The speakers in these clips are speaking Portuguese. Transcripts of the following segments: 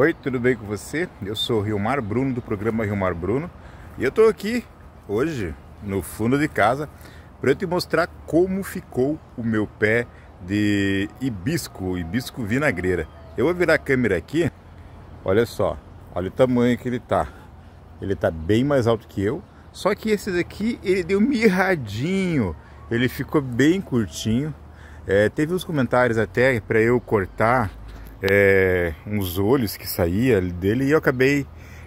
Oi, tudo bem com você? Eu sou Riomar Bruno do programa Riomar Bruno e eu estou aqui hoje no fundo de casa para te mostrar como ficou o meu pé de hibisco, hibisco vinagreira. Eu vou virar a câmera aqui, olha só, olha o tamanho que ele está. Ele está bem mais alto que eu, só que esse daqui ele deu mirradinho, ele ficou bem curtinho. É, teve uns comentários até para eu cortar é, uns olhos que saía dele e eu acabei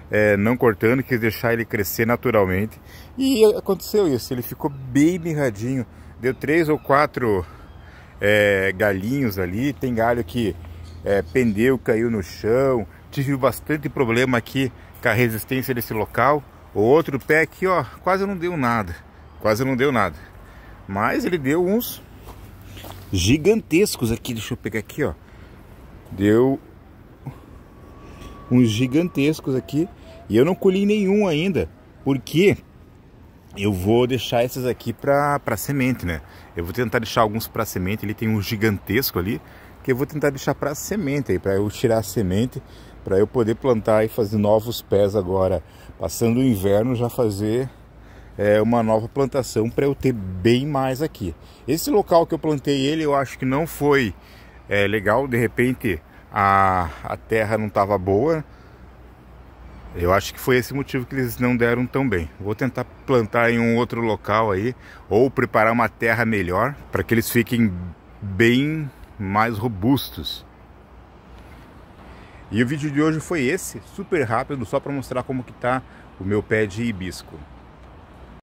é, não cortando, quis deixar ele crescer naturalmente. E aconteceu isso, ele ficou bem mirradinho. Deu três ou quatro é, galinhos ali, tem galho que é, pendeu, caiu no chão. Tive bastante problema aqui com a resistência desse local. O outro pé aqui, ó, quase não deu nada. Quase não deu nada. Mas ele deu uns gigantescos aqui. Deixa eu pegar aqui, ó. Deu uns gigantescos aqui e eu não colhi nenhum ainda, porque eu vou deixar esses aqui para semente, né? Eu vou tentar deixar alguns para semente, ele tem um gigantesco ali, que eu vou tentar deixar para semente aí, para eu tirar a semente, para eu poder plantar e fazer novos pés agora, passando o inverno já fazer é, uma nova plantação para eu ter bem mais aqui. Esse local que eu plantei ele, eu acho que não foi é legal, de repente a, a terra não estava boa. Eu acho que foi esse motivo que eles não deram tão bem. Vou tentar plantar em um outro local aí, ou preparar uma terra melhor, para que eles fiquem bem mais robustos. E o vídeo de hoje foi esse, super rápido, só para mostrar como que está o meu pé de hibisco.